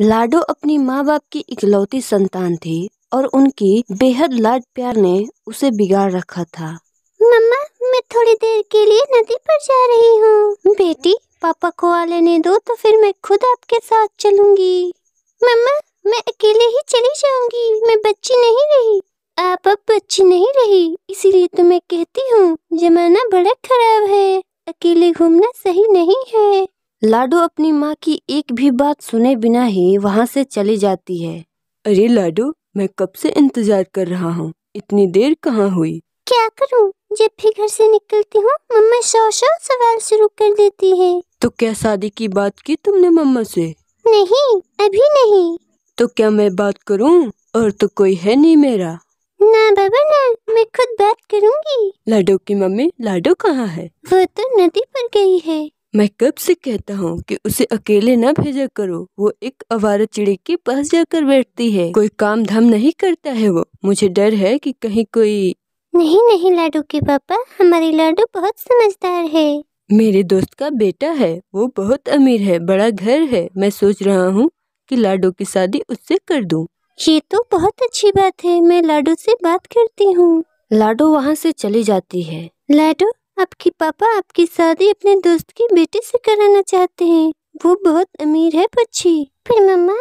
लाडो अपनी माँ बाप की इकलौती संतान थी और उनकी बेहद लाड प्यार ने उसे बिगाड़ रखा था मम्मा मैं थोड़ी देर के लिए नदी पर जा रही हूँ बेटी पापा को आ लेने दो तो फिर मैं खुद आपके साथ चलूंगी मम्मा मैं अकेले ही चली जाऊंगी मैं बच्ची नहीं रही आप अब बच्ची नहीं रही इसीलिए तो मैं कहती हूँ जमाना बड़ा खराब है अकेले घूमना सही नहीं है लाडो अपनी माँ की एक भी बात सुने बिना ही वहाँ से चली जाती है अरे लाडो मैं कब से इंतजार कर रहा हूँ इतनी देर कहाँ हुई क्या करूँ जब भी घर से निकलती हूँ मम्मा सौ सौ सवाल शुरू कर देती है तो क्या शादी की बात की तुमने मम्मा से नहीं अभी नहीं तो क्या मैं बात करूँ और तो कोई है नहीं मेरा ना बाबा ना मैं खुद बात करूँगी लाडो की मम्मी लाडो कहाँ है वो तो नदी पर गई है मैं कब से कहता हूँ कि उसे अकेले न भेजा करो वो एक आवारा चिड़े के पास जाकर बैठती है कोई काम धाम नहीं करता है वो मुझे डर है कि कहीं कोई नहीं नहीं लाडू के पापा हमारी लाडू बहुत समझदार है मेरे दोस्त का बेटा है वो बहुत अमीर है बड़ा घर है मैं सोच रहा हूँ कि लाडो की शादी उससे कर दूँ ये तो बहुत अच्छी बात है मैं लाडो से बात करती हूँ लाडो वहाँ से चली जाती है लाडो आपके पापा आपकी शादी अपने दोस्त की बेटे से कराना चाहते हैं वो बहुत अमीर है पक्षी फिर मम्मा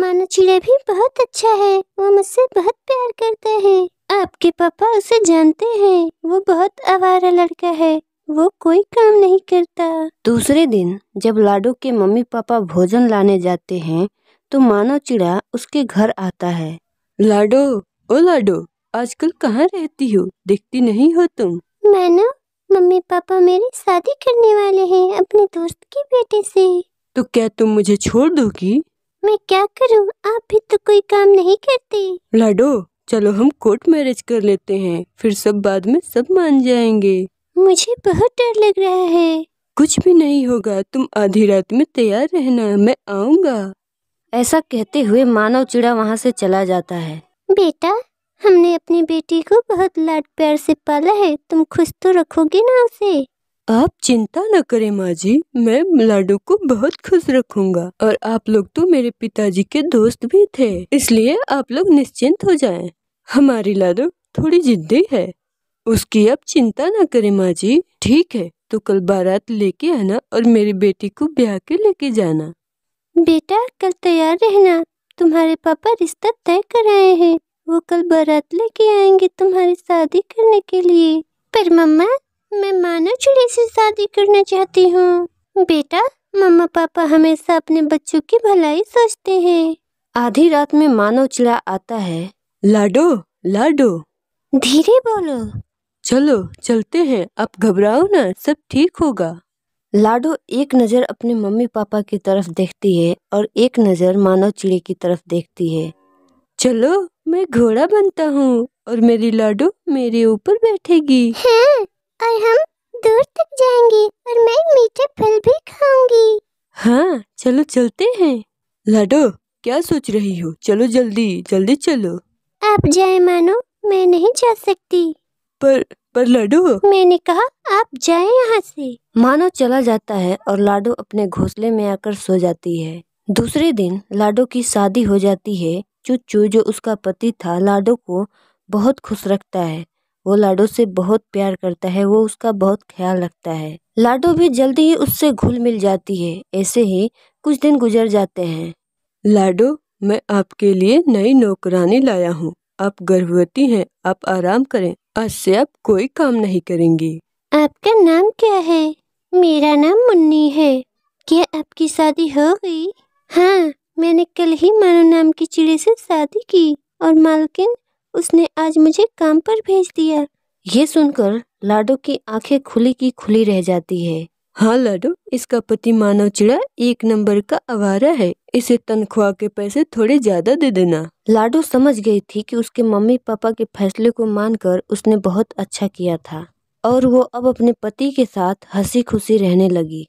मानो चिड़िया भी बहुत अच्छा है वो मुझसे बहुत प्यार करता है आपके पापा उसे जानते हैं वो बहुत आवारा लड़का है वो कोई काम नहीं करता दूसरे दिन जब लाडो के मम्मी पापा भोजन लाने जाते हैं तो मानो चिड़ा उसके घर आता है लाडो ओ लाडो आजकल कहाँ रहती हो दिखती नहीं हो तुम मैनो मम्मी पापा मेरी शादी करने वाले हैं अपने दोस्त के बेटे से तो क्या तुम मुझे छोड़ दोगी मैं क्या करूं? आप भी तो कोई काम नहीं करते लाडो चलो हम कोर्ट मैरिज कर लेते हैं फिर सब बाद में सब मान जाएंगे मुझे बहुत डर लग रहा है कुछ भी नहीं होगा तुम आधी रात में तैयार रहना मैं आऊँगा ऐसा कहते हुए मानव चिड़ा वहाँ से चला जाता है बेटा हमने अपनी बेटी को बहुत लाड प्यार से पाला है तुम खुश तो रखोगे ना उसे आप चिंता न करें माँ जी मैं लाडू को बहुत खुश रखूंगा और आप लोग तो मेरे पिताजी के दोस्त भी थे इसलिए आप लोग निश्चिंत हो जाएं। हमारी लाडू थोड़ी जिद्दी है उसकी आप चिंता न करें माँ जी ठीक है तो कल बारात लेके आना और मेरी बेटी को ब्याह के लेके जाना बेटा कल तैयार रहना तुम्हारे पापा रिश्ता तय कराए हैं वो कल बारात लेके आएंगे तुम्हारी शादी करने के लिए पर मम्मा मैं मानव चिड़ी से शादी करना चाहती हूँ बेटा मम्मा पापा हमेशा अपने बच्चों की भलाई सोचते हैं आधी रात में मानव चिड़ा आता है लाडो लाडो धीरे बोलो चलो चलते हैं आप घबराओ ना सब ठीक होगा लाडो एक नज़र अपने मम्मी पापा की तरफ देखती है और एक नज़र मानव चिड़ी की तरफ देखती है चलो मैं घोड़ा बनता हूँ और मेरी लाडो मेरे ऊपर बैठेगी हाँ, और हम दूर तक जाएंगे और मैं मीठे फल भी खाऊंगी हाँ चलो चलते हैं लाडो क्या सोच रही हो चलो जल्दी जल्दी चलो आप जाए मानो मैं नहीं जा सकती पर पर लाडो मैंने कहा आप जाए यहाँ से मानो चला जाता है और लाडो अपने घोंसले में आकर सो जाती है दूसरे दिन लाडो की शादी हो जाती है चुच्चू जो उसका पति था लाडो को बहुत खुश रखता है वो लाडो से बहुत प्यार करता है वो उसका बहुत ख्याल रखता है लाडो भी जल्दी ही उससे घुल मिल जाती है ऐसे ही कुछ दिन गुजर जाते हैं लाडो मैं आपके लिए नई नौकरानी लाया हूँ आप गर्भवती हैं आप आराम करें आज से आप कोई काम नहीं करेंगी आपका नाम क्या है मेरा नाम मुन्नी है क्या आपकी शादी हो गई हाँ मैंने कल ही मानो नाम की चिड़े से शादी की और मालकिन उसने आज मुझे काम पर भेज दिया ये सुनकर लाडो की आंखें खुली की खुली रह जाती है हाँ लाडो इसका पति मानव चिड़ा एक नंबर का आवारा है इसे तनख्वाह के पैसे थोड़े ज्यादा दे देना लाडो समझ गई थी कि उसके मम्मी पापा के फैसले को मानकर उसने बहुत अच्छा किया था और वो अब अपने पति के साथ हंसी खुशी रहने लगी